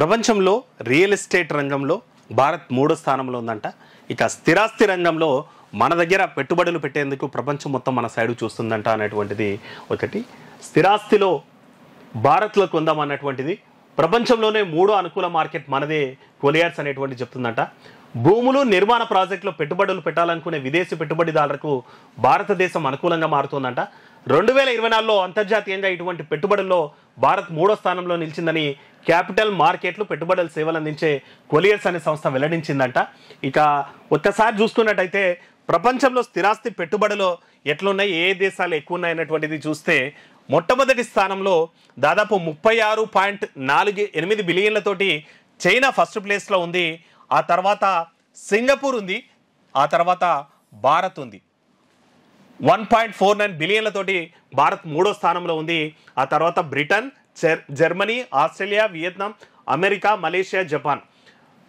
ప్రపంచంలో real estate రంగంలో భారత్ మూడో స్థానంలో ఉందంట ఇక స్థిరాస్తి రంగంలో మన దగ్గర పెట్టుబడులు పెట్టేందుకు ప్రపంచం మొత్తం మన సైడు చూస్తుందంట అనేటువంటిది ఒకటి స్థిరాస్తిలో భారత్లో ఉందామన్నటువంటిది ప్రపంచంలోనే మూడో అనుకూల మార్కెట్ మనదే కొలియర్స్ అనేటువంటి చెప్తుందంట భూములు నిర్మాణ ప్రాజెక్టులో పెట్టుబడులు పెట్టాలనుకునే విదేశీ పెట్టుబడిదారులకు భారతదేశం అనుకూలంగా మారుతుందంట రెండు వేల ఇరవై నాలుగులో అంతర్జాతీయంగా ఇటువంటి పెట్టుబడుల్లో భారత్ మూడో స్థానంలో నిలిచిందని క్యాపిటల్ మార్కెట్లు పెట్టుబడుల సేవలు అందించే కొలియర్స్ అనే సంస్థ వెల్లడించిందంట ఇక ఒక్కసారి చూసుకున్నట్టయితే ప్రపంచంలో స్థిరాస్తి పెట్టుబడులు ఎట్లున్నాయి ఏ దేశాలు ఎక్కువ ఉన్నాయన్నటువంటిది చూస్తే మొట్టమొదటి స్థానంలో దాదాపు ముప్పై ఆరు పాయింట్ నాలుగు ఎనిమిది బిలియన్లతోటి చైనా ఫస్ట్ ప్లేస్లో ఉంది ఆ తర్వాత సింగపూర్ ఉంది ఆ తర్వాత భారత్ ఉంది వన్ పాయింట్ ఫోర్ నైన్ బిలియన్లతోటి భారత్ మూడో స్థానంలో ఉంది ఆ తర్వాత Britain Germany Australia Vietnam America Malaysia Japan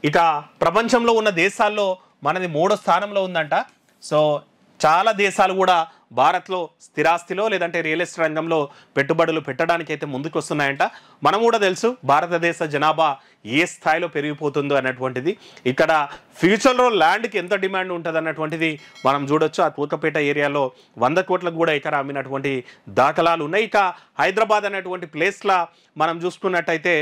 ఇక ప్రపంచంలో ఉన్న దేశాల్లో మనది మూడో స్థానంలో ఉందంట సో చాలా దేశాలు కూడా భారత్లో స్థిరాస్తిలో లేదంటే రియల్ ఎస్టేట్ రంగంలో పెట్టుబడులు పెట్టడానికి అయితే ముందుకు వస్తున్నాయంట మనం కూడా తెలుసు భారతదేశ జనాభా ఏ స్థాయిలో పెరిగిపోతుందో అన్నటువంటిది ఇక్కడ ఫ్యూచర్లో ల్యాండ్కి ఎంత డిమాండ్ ఉంటుంది అన్నటువంటిది మనం చూడొచ్చు ఆ తూకపేట ఏరియాలో వంద కోట్లకు కూడా ఇక్కడ అమ్మినటువంటి దాఖలాలు ఉన్నాయి ఇక హైదరాబాద్ అనేటువంటి ప్లేస్లా మనం చూసుకున్నట్టయితే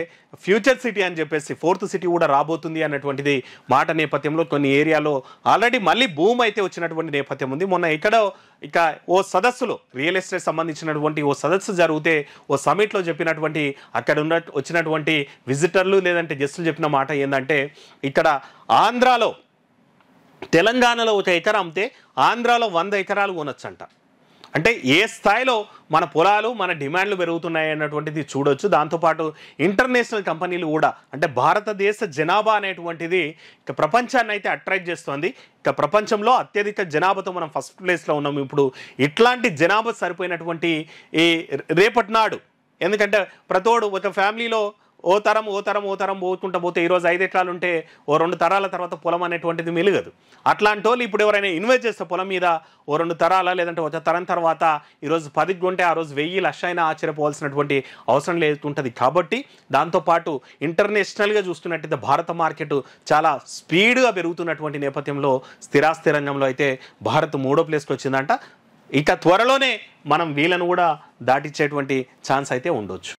ఫ్యూచర్ సిటీ అని చెప్పేసి ఫోర్త్ సిటీ కూడా రాబోతుంది అన్నటువంటిది మాట నేపథ్యంలో కొన్ని ఏరియాలో ఆల్రెడీ మళ్ళీ భూమి అయితే వచ్చినటువంటి నేపథ్యం ఉంది మొన్న ఇక్కడ ఇక ఓ సదస్సులో రియల్ ఎస్టేట్ సంబంధించినటువంటి ఓ సదస్సు జరిగితే ఓ సమిట్లో చెప్పినటువంటి అక్కడ ఉన్న వచ్చినటువంటి విజిటర్లు లేదంటే జస్టులు చెప్పిన మాట ఏంటంటే ఇక్కడ ఆంధ్రాలో తెలంగాణలో ఒక ఎకరా అమ్మితే ఆంధ్రాలో వంద ఎకరాలు కొనొచ్చంట అంటే ఏ స్థాయిలో మన పొలాలు మన డిమాండ్లు పెరుగుతున్నాయి అన్నటువంటిది చూడొచ్చు దాంతోపాటు ఇంటర్నేషనల్ కంపెనీలు కూడా అంటే భారతదేశ జనాభా అనేటువంటిది ఇక ప్రపంచాన్ని అయితే అట్రాక్ట్ చేస్తోంది ఇక ప్రపంచంలో అత్యధిక జనాభాతో మనం ఫస్ట్ ప్లేస్లో ఉన్నాం ఇప్పుడు ఇట్లాంటి జనాభా సరిపోయినటువంటి ఈ రేపటి నాడు ఎందుకంటే ప్రతోడు ఒక ఫ్యామిలీలో ఓ తరం ఓ తరం ఓ తరం పోతుంటా పోతే ఈరోజు ఐదు ఎట్లాలు ఉంటే ఓ రెండు తరాల తర్వాత పొలం అనేటువంటిది మెలుగదు అట్లాంటి వాళ్ళు ఇప్పుడు ఎవరైనా ఇన్వెస్ట్ చేస్తే పొలం మీద ఓ రెండు తరాల లేదంటే ఒక తరం తర్వాత ఈరోజు పది కొంటే ఆ రోజు వెయ్యి లక్ష అయినా ఆశ్చర్యపోవాల్సినటువంటి అవసరం లేదుంటుంది కాబట్టి దాంతోపాటు ఇంటర్నేషనల్గా చూస్తున్నట్టయితే భారత మార్కెట్ చాలా స్పీడ్గా పెరుగుతున్నటువంటి నేపథ్యంలో స్థిరాస్తి రంగంలో అయితే భారత్ మూడో ప్లేస్కి వచ్చిందంట ఇక త్వరలోనే మనం వీళ్ళను కూడా దాటిచ్చేటువంటి ఛాన్స్ అయితే ఉండొచ్చు